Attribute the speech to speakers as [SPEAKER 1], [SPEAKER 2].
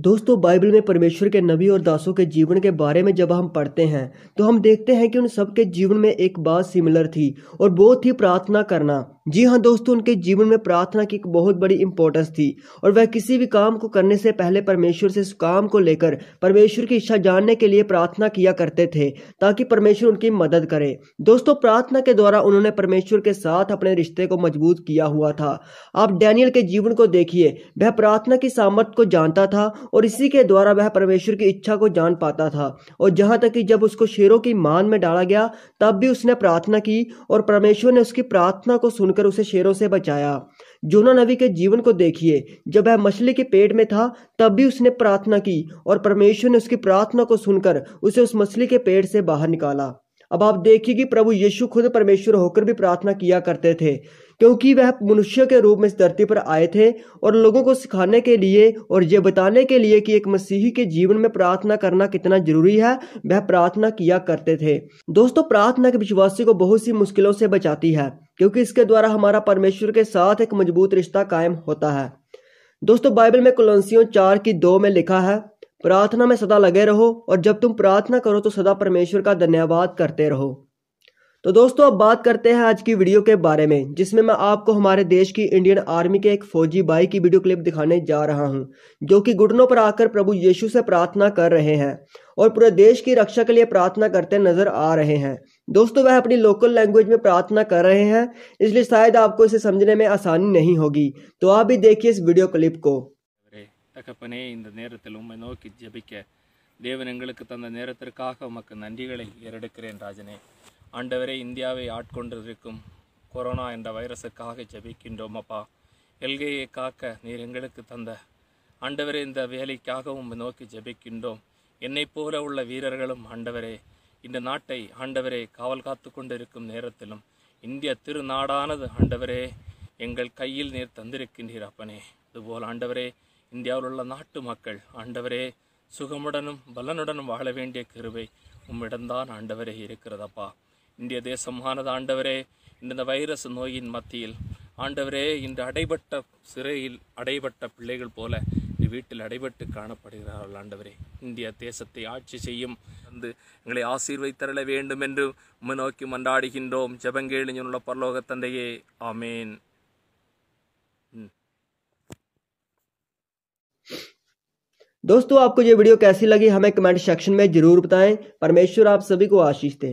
[SPEAKER 1] दोस्तों बाइबल में परमेश्वर के नबी और दासों के जीवन के बारे में जब हम पढ़ते हैं तो हम देखते हैं कि उन सबके जीवन में एक बात सिमिलर थी और वो थी प्रार्थना करना जी हाँ दोस्तों उनके जीवन में प्रार्थना की एक बहुत बड़ी इंपॉर्टेंस थी और वह किसी भी काम को करने से पहले परमेश्वर से उस काम को लेकर परमेश्वर की इच्छा जानने के लिए प्रार्थना किया करते थे ताकि परमेश्वर उनकी मदद करे दोस्तों प्रार्थना के द्वारा उन्होंने परमेश्वर के साथ अपने रिश्ते को मजबूत किया हुआ था आप डैनियल के जीवन को देखिए वह प्रार्थना की सामर्थ को जानता था और इसी के द्वारा वह परमेश्वर की इच्छा को जान पाता था और जहां तक कि जब उसको शेरों की मान में डाला गया तब भी उसने प्रार्थना की और परमेश्वर ने उसकी प्रार्थना को सुन सुनकर उसे शेरों से बचाया जोना नबी के जीवन को देखिए जब वह मछली के पेट में था तब भी उसने प्रार्थना की और परमेश्वर ने उसकी प्रार्थना को सुनकर उसे उस मछली के पेट से बाहर निकाला अब आप देखिए कि प्रभु यीशु खुद परमेश्वर होकर भी प्रार्थना किया करते थे क्योंकि वह मनुष्य के रूप में इस धरती पर आए थे और लोगों को सिखाने के लिए और ये बताने के लिए कि एक मसीही के जीवन में प्रार्थना करना कितना जरूरी है वह प्रार्थना किया करते थे दोस्तों प्रार्थना के विश्वासी को बहुत सी मुश्किलों से बचाती है क्योंकि इसके द्वारा हमारा परमेश्वर के साथ एक मजबूत रिश्ता कायम होता है दोस्तों बाइबल में कुलंसियों चार की दो में लिखा है प्रार्थना में सदा लगे रहो और जब तुम प्रार्थना करो तो सदा परमेश्वर का धन्यवाद करते रहो तो दोस्तों अब बात करते हैं आज की वीडियो के बारे में जिसमें मैं आपको हमारे देश की इंडियन आर्मी के एक फौजी भाई की वीडियो क्लिप दिखाने जा रहा हूं जो कि घुटनों पर आकर प्रभु यीशु से प्रार्थना कर रहे हैं और पूरे देश की रक्षा के लिए प्रार्थना करते नजर आ रहे हैं दोस्तों वह अपनी लोकल लैंग्वेज में प्रार्थना कर रहे हैं इसलिए शायद आपको इसे समझने में आसानी नहीं होगी तो आप भी देखिए इस वीडियो क्लिप को देवन
[SPEAKER 2] तेरह நேரத்தில் உம்மை நோக்கி ஆண்டவரே இந்தியாவை ஆட்கொண்டிருக்கும் கொரோனா என்ற வைரஸுக்காக ஜபிக்கின்றோம் அப்பா எல்கையை காக்க நீர் எங்களுக்கு தந்த ஆண்டவரே இந்த வேலைக்காகவும் நோக்கி ஜபிக்கின்றோம் என்னை போல உள்ள வீரர்களும் ஆண்டவரே இந்த நாட்டை ஆண்டவரே காவல் காத்து கொண்டிருக்கும் நேரத்திலும் இந்திய திருநாடானது ஆண்டவரே எங்கள் கையில் நீர் தந்திருக்கின்றீர் அப்பனே இதுபோல் ஆண்டவரே இந்தியாவில் உள்ள நாட்டு மக்கள் ஆண்டவரே சுகமுடனும் பலனுடனும் வாழ வேண்டிய கிருவை உம்மிடம்தான் ஆண்டவரே இருக்கிறதப்பா இந்த தே சமஹான தாண்டவரே இந்த வைரஸ் நோயின் மத்தியில் ஆண்டவரே இந்த அடைபட்ட சிறையில் அடைபட்ட பிள்ளைகள் போல இந்த வீட்டில் அடைபட்டு காணப்படுகிறார்கள் ஆண்டவரே இந்த தேசத்தை ஆட்சி செய்யும் வந்துங்களை ஆசீர்வதி தரவேண்டும் என்று мы நோக்கி மன்றadigindom ஜெபங்கேளினுள்ள பரலோக தந்தையே ஆமீன்
[SPEAKER 1] दोस्तों आपको ये वीडियो कैसी लगी हमें कमेंट सेक्शन में जरूर बताएं परमेश्वर आप सभी को आशीष दे